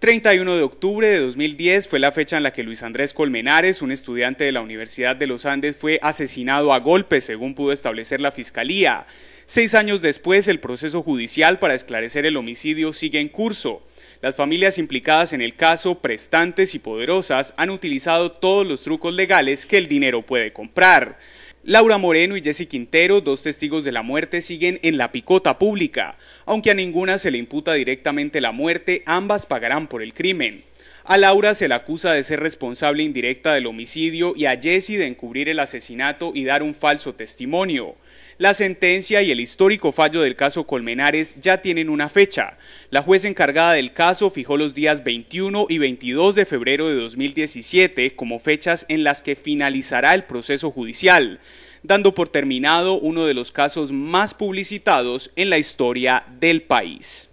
31 de octubre de 2010 fue la fecha en la que Luis Andrés Colmenares, un estudiante de la Universidad de los Andes, fue asesinado a golpe, según pudo establecer la Fiscalía. Seis años después, el proceso judicial para esclarecer el homicidio sigue en curso. Las familias implicadas en el caso, prestantes y poderosas, han utilizado todos los trucos legales que el dinero puede comprar. Laura Moreno y Jesse Quintero, dos testigos de la muerte, siguen en la picota pública. Aunque a ninguna se le imputa directamente la muerte, ambas pagarán por el crimen. A Laura se la acusa de ser responsable indirecta del homicidio y a Jesse de encubrir el asesinato y dar un falso testimonio. La sentencia y el histórico fallo del caso Colmenares ya tienen una fecha. La juez encargada del caso fijó los días 21 y 22 de febrero de 2017 como fechas en las que finalizará el proceso judicial, dando por terminado uno de los casos más publicitados en la historia del país.